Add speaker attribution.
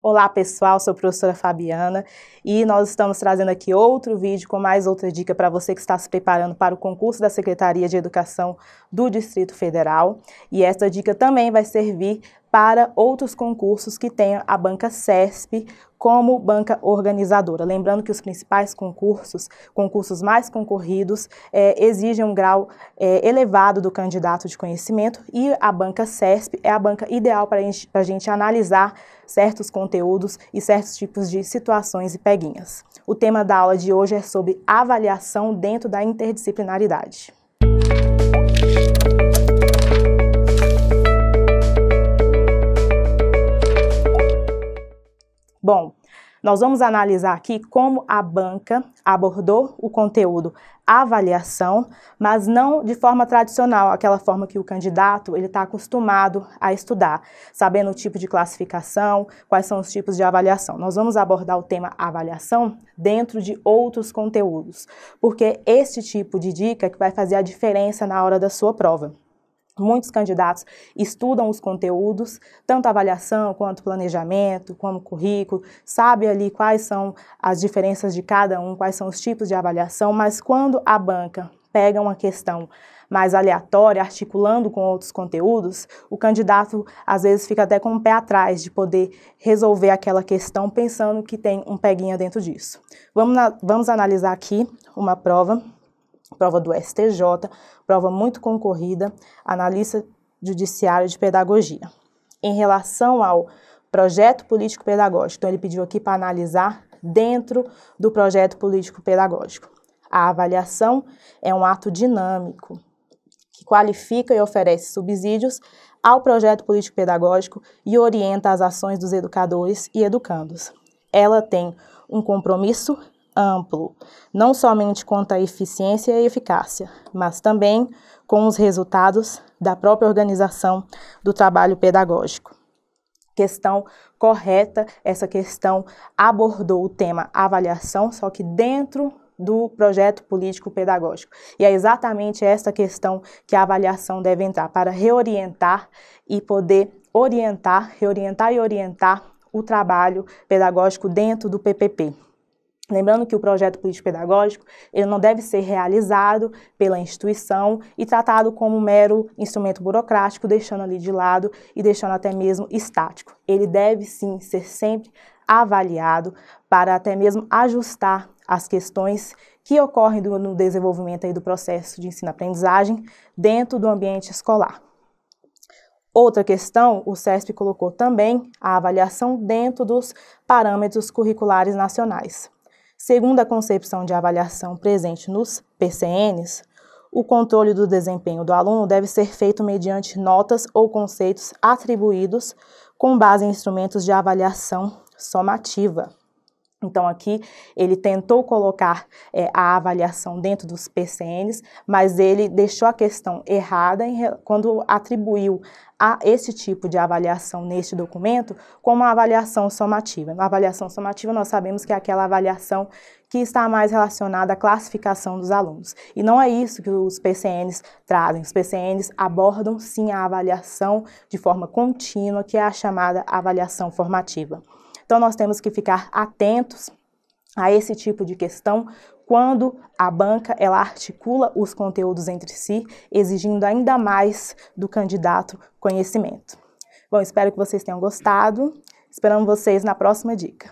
Speaker 1: Olá pessoal, sou a professora Fabiana e nós estamos trazendo aqui outro vídeo com mais outra dica para você que está se preparando para o concurso da Secretaria de Educação do Distrito Federal. E esta dica também vai servir para outros concursos que tenham a banca CESP como banca organizadora. Lembrando que os principais concursos, concursos mais concorridos, é, exigem um grau é, elevado do candidato de conhecimento e a banca CESP é a banca ideal para a gente analisar certos conteúdos e certos tipos de situações e peguinhas. O tema da aula de hoje é sobre avaliação dentro da interdisciplinaridade. Bom, nós vamos analisar aqui como a banca abordou o conteúdo avaliação, mas não de forma tradicional, aquela forma que o candidato ele está acostumado a estudar, sabendo o tipo de classificação, quais são os tipos de avaliação. Nós vamos abordar o tema avaliação dentro de outros conteúdos, porque este tipo de dica é que vai fazer a diferença na hora da sua prova. Muitos candidatos estudam os conteúdos, tanto avaliação quanto planejamento, como currículo, sabe ali quais são as diferenças de cada um, quais são os tipos de avaliação, mas quando a banca pega uma questão mais aleatória, articulando com outros conteúdos, o candidato às vezes fica até com o pé atrás de poder resolver aquela questão pensando que tem um peguinha dentro disso. Vamos, na, vamos analisar aqui uma prova prova do STJ, prova muito concorrida, analista judiciário de pedagogia. Em relação ao projeto político pedagógico, então ele pediu aqui para analisar dentro do projeto político pedagógico. A avaliação é um ato dinâmico que qualifica e oferece subsídios ao projeto político pedagógico e orienta as ações dos educadores e educandos. Ela tem um compromisso amplo, não somente quanto à eficiência e eficácia, mas também com os resultados da própria organização do trabalho pedagógico. Questão correta, essa questão abordou o tema avaliação, só que dentro do projeto político pedagógico. E é exatamente essa questão que a avaliação deve entrar para reorientar e poder orientar, reorientar e orientar o trabalho pedagógico dentro do PPP. Lembrando que o projeto político-pedagógico ele não deve ser realizado pela instituição e tratado como um mero instrumento burocrático, deixando ali de lado e deixando até mesmo estático. Ele deve sim ser sempre avaliado para até mesmo ajustar as questões que ocorrem do, no desenvolvimento aí do processo de ensino-aprendizagem dentro do ambiente escolar. Outra questão, o SESP colocou também a avaliação dentro dos parâmetros curriculares nacionais. Segundo a concepção de avaliação presente nos PCNs, o controle do desempenho do aluno deve ser feito mediante notas ou conceitos atribuídos com base em instrumentos de avaliação somativa. Então, aqui ele tentou colocar é, a avaliação dentro dos PCNs, mas ele deixou a questão errada em, quando atribuiu a esse tipo de avaliação neste documento como a avaliação somativa. A avaliação somativa nós sabemos que é aquela avaliação que está mais relacionada à classificação dos alunos. E não é isso que os PCNs trazem. Os PCNs abordam sim a avaliação de forma contínua, que é a chamada avaliação formativa. Então, nós temos que ficar atentos a esse tipo de questão quando a banca ela articula os conteúdos entre si, exigindo ainda mais do candidato conhecimento. Bom, espero que vocês tenham gostado. Esperamos vocês na próxima dica.